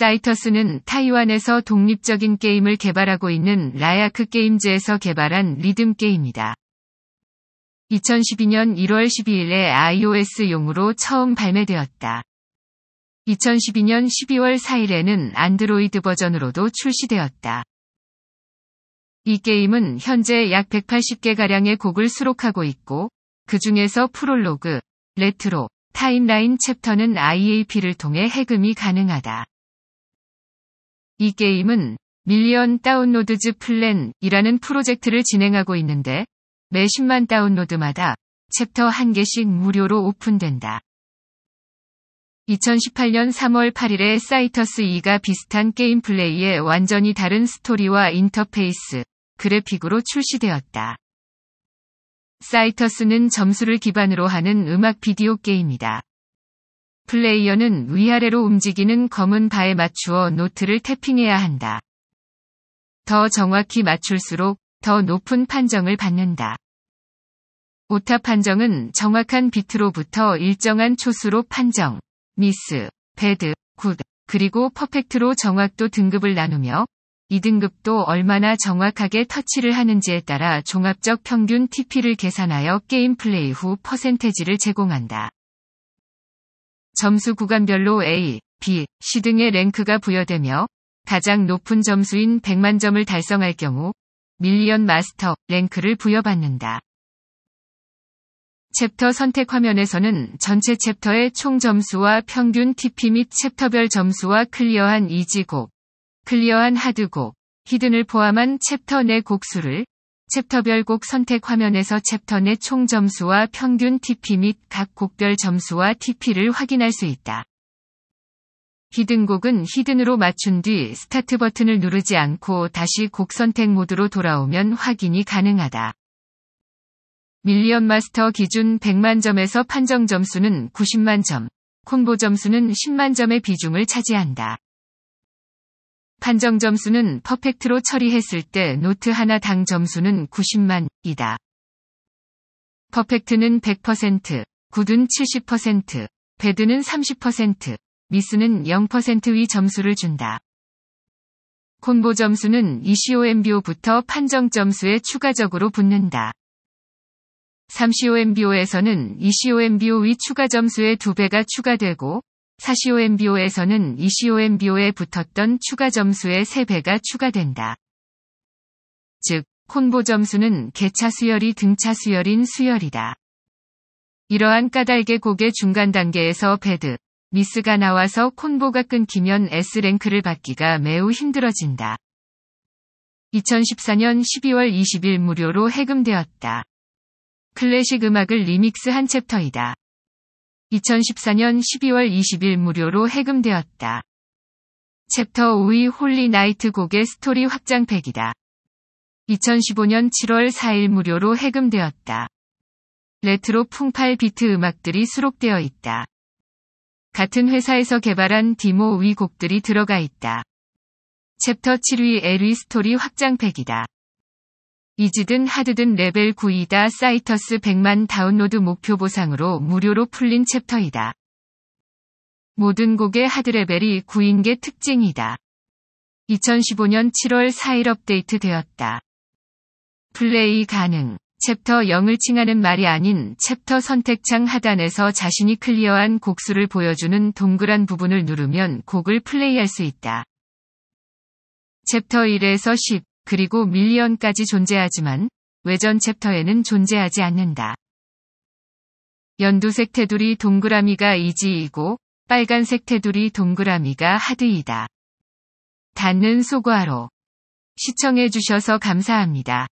사이터스는 타이완에서 독립적인 게임을 개발하고 있는 라야크 게임즈에서 개발한 리듬 게임이다. 2012년 1월 12일에 iOS용으로 처음 발매되었다. 2012년 12월 4일에는 안드로이드 버전으로도 출시되었다. 이 게임은 현재 약 180개가량의 곡을 수록하고 있고, 그 중에서 프롤로그, 레트로, 타임라인 챕터는 IAP를 통해 해금이 가능하다. 이 게임은 밀리언 다운로드즈 플랜이라는 프로젝트를 진행하고 있는데 매 10만 다운로드마다 챕터 1 개씩 무료로 오픈된다. 2018년 3월 8일에 사이터스 2가 비슷한 게임 플레이에 완전히 다른 스토리와 인터페이스, 그래픽으로 출시되었다. 사이터스는 점수를 기반으로 하는 음악 비디오 게임이다. 플레이어는 위아래로 움직이는 검은 바에 맞추어 노트를 탭핑해야 한다. 더 정확히 맞출수록 더 높은 판정을 받는다. 오타 판정은 정확한 비트로부터 일정한 초수로 판정, 미스, 배드, 굿, 그리고 퍼펙트로 정확도 등급을 나누며 이등급도 얼마나 정확하게 터치를 하는지에 따라 종합적 평균 TP를 계산하여 게임 플레이 후 퍼센테지를 제공한다. 점수 구간별로 A, B, C 등의 랭크가 부여되며 가장 높은 점수인 100만 점을 달성할 경우 밀리언 마스터 랭크를 부여받는다. 챕터 선택 화면에서는 전체 챕터의 총 점수와 평균 TP 및 챕터별 점수와 클리어한 이지 곡, 클리어한 하드 곡, 히든을 포함한 챕터 내 곡수를 챕터별 곡 선택 화면에서 챕터 내 총 점수와 평균 TP 및 각 곡별 점수와 TP를 확인할 수 있다. 히든 곡은 히든으로 맞춘 뒤 스타트 버튼을 누르지 않고 다시 곡 선택 모드로 돌아오면 확인이 가능하다. 밀리언 마스터 기준 100만 점에서 판정 점수는 90만 점, 콤보 점수는 10만 점의 비중을 차지한다. 판정 점수는 퍼펙트로 처리했을 때 노트 하나당 점수는 90만이다. 퍼펙트는 100%, 굿은 70%, 배드는 30%, 미스는 0%의 점수를 준다. 콤보 점수는 ECOMBO부터 판정 점수에 추가적으로 붙는다. 3 c m b o 에서는 e c o m b o 위 추가 점수의 2배가 추가되고 4COMBO에서는 2COMBO에 붙었던 추가 점수의 3배가 추가된다. 즉, 콤보 점수는 개차 수열이 등차 수열인 수열이다. 이러한 까닭에 곡의 중간 단계에서 배드, 미스가 나와서 콤보가 끊기면 S랭크를 받기가 매우 힘들어진다. 2014년 12월 20일 무료로 해금되었다. 클래식 음악을 리믹스 한 챕터이다. 2014년 12월 20일 무료로 해금되었다. 챕터 5위 홀리 나이트 곡의 스토리 확장팩이다. 2015년 7월 4일 무료로 해금되었다. 레트로 풍팔 비트 음악들이 수록되어 있다. 같은 회사에서 개발한 디모 위 곡들이 들어가 있다. 챕터 7위 에리 스토리 확장팩이다. 이지든 하드든 레벨 9이다 사이터스 100만 다운로드 목표 보상으로 무료로 풀린 챕터이다. 모든 곡의 하드레벨이 9인 게 특징이다. 2015년 7월 4일 업데이트 되었다. 플레이 가능. 챕터 0을 칭하는 말이 아닌 챕터 선택창 하단에서 자신이 클리어한 곡수를 보여주는 동그란 부분을 누르면 곡을 플레이할 수 있다. 챕터 1에서 10, 그리고 밀리언까지 존재하지만 외전 챕터에는 존재하지 않는다. 연두색 테두리 동그라미가 이지이고 빨간색 테두리 동그라미가 하드이다. 닿는 소과로 시청해주셔서 감사합니다.